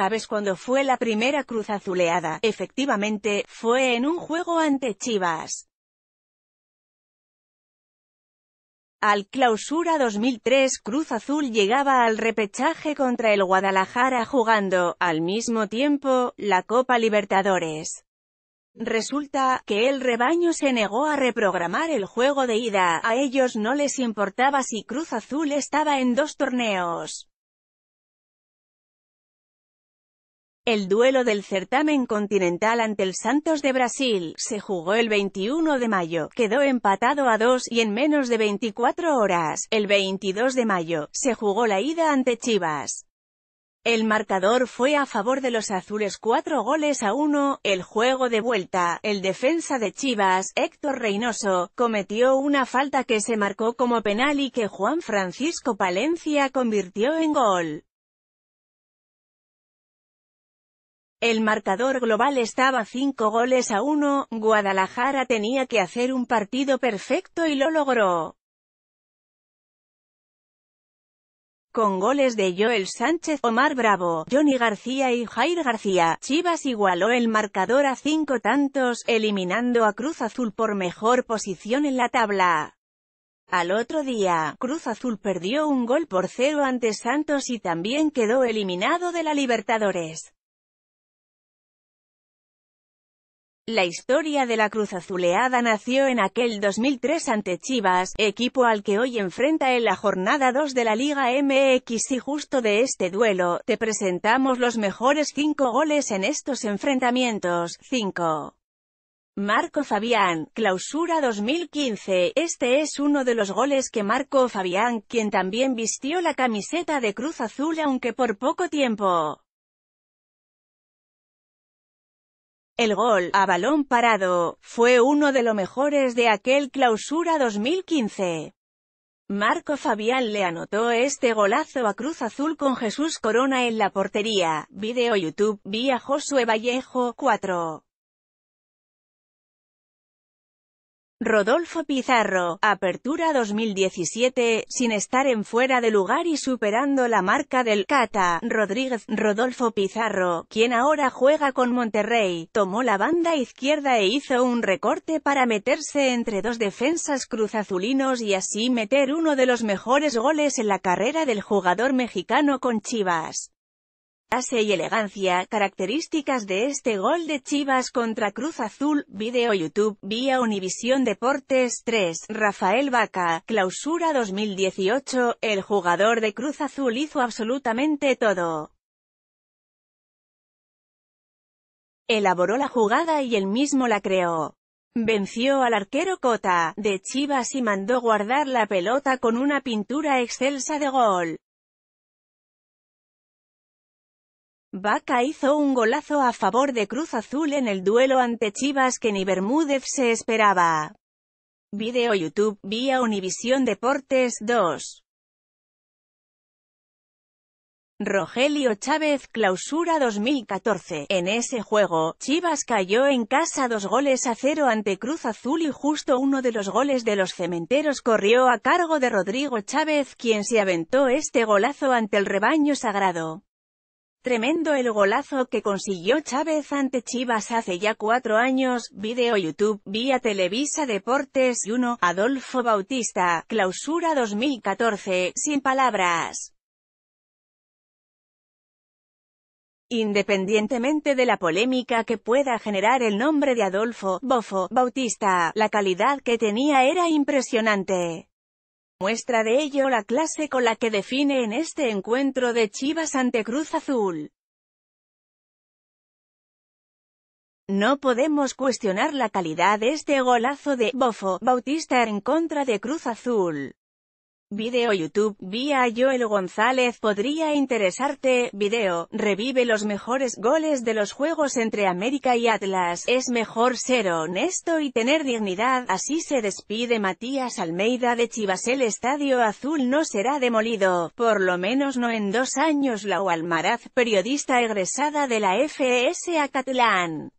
¿Sabes cuándo fue la primera cruz azuleada? Efectivamente, fue en un juego ante Chivas. Al clausura 2003 Cruz Azul llegaba al repechaje contra el Guadalajara jugando, al mismo tiempo, la Copa Libertadores. Resulta, que el rebaño se negó a reprogramar el juego de ida, a ellos no les importaba si Cruz Azul estaba en dos torneos. El duelo del certamen continental ante el Santos de Brasil, se jugó el 21 de mayo, quedó empatado a 2 y en menos de 24 horas, el 22 de mayo, se jugó la ida ante Chivas. El marcador fue a favor de los azules 4 goles a 1, el juego de vuelta, el defensa de Chivas, Héctor Reynoso, cometió una falta que se marcó como penal y que Juan Francisco Palencia convirtió en gol. El marcador global estaba 5 goles a 1, Guadalajara tenía que hacer un partido perfecto y lo logró. Con goles de Joel Sánchez, Omar Bravo, Johnny García y Jair García, Chivas igualó el marcador a cinco tantos, eliminando a Cruz Azul por mejor posición en la tabla. Al otro día, Cruz Azul perdió un gol por cero ante Santos y también quedó eliminado de la Libertadores. La historia de la Cruz Azuleada nació en aquel 2003 ante Chivas, equipo al que hoy enfrenta en la jornada 2 de la Liga MX y justo de este duelo, te presentamos los mejores 5 goles en estos enfrentamientos. 5. Marco Fabián, clausura 2015, este es uno de los goles que Marco Fabián, quien también vistió la camiseta de Cruz Azul aunque por poco tiempo. El gol, a balón parado, fue uno de los mejores de aquel clausura 2015. Marco Fabián le anotó este golazo a Cruz Azul con Jesús Corona en la portería. Video YouTube, vía Josué Vallejo, 4. Rodolfo Pizarro, Apertura 2017, sin estar en fuera de lugar y superando la marca del Cata Rodríguez. Rodolfo Pizarro, quien ahora juega con Monterrey, tomó la banda izquierda e hizo un recorte para meterse entre dos defensas cruzazulinos y así meter uno de los mejores goles en la carrera del jugador mexicano con Chivas. Case y elegancia, características de este gol de Chivas contra Cruz Azul, video YouTube, vía Univisión Deportes 3, Rafael Vaca, clausura 2018, el jugador de Cruz Azul hizo absolutamente todo. Elaboró la jugada y él mismo la creó. Venció al arquero Cota, de Chivas y mandó guardar la pelota con una pintura excelsa de gol. Vaca hizo un golazo a favor de Cruz Azul en el duelo ante Chivas que ni Bermúdez se esperaba. Video YouTube, vía Univisión Deportes 2. Rogelio Chávez clausura 2014. En ese juego, Chivas cayó en casa dos goles a cero ante Cruz Azul y justo uno de los goles de los cementeros corrió a cargo de Rodrigo Chávez quien se aventó este golazo ante el rebaño sagrado. Tremendo el golazo que consiguió Chávez ante Chivas hace ya cuatro años, video YouTube, vía Televisa Deportes y 1, Adolfo Bautista, clausura 2014, sin palabras. Independientemente de la polémica que pueda generar el nombre de Adolfo, Bofo, Bautista, la calidad que tenía era impresionante. Muestra de ello la clase con la que define en este encuentro de Chivas ante Cruz Azul. No podemos cuestionar la calidad de este golazo de Bofo Bautista en contra de Cruz Azul. Video YouTube, vía Joel González, podría interesarte, video, revive los mejores goles de los juegos entre América y Atlas, es mejor ser honesto y tener dignidad, así se despide Matías Almeida de Chivas, el Estadio Azul no será demolido, por lo menos no en dos años Lau Almaraz, periodista egresada de la FS Acatlán.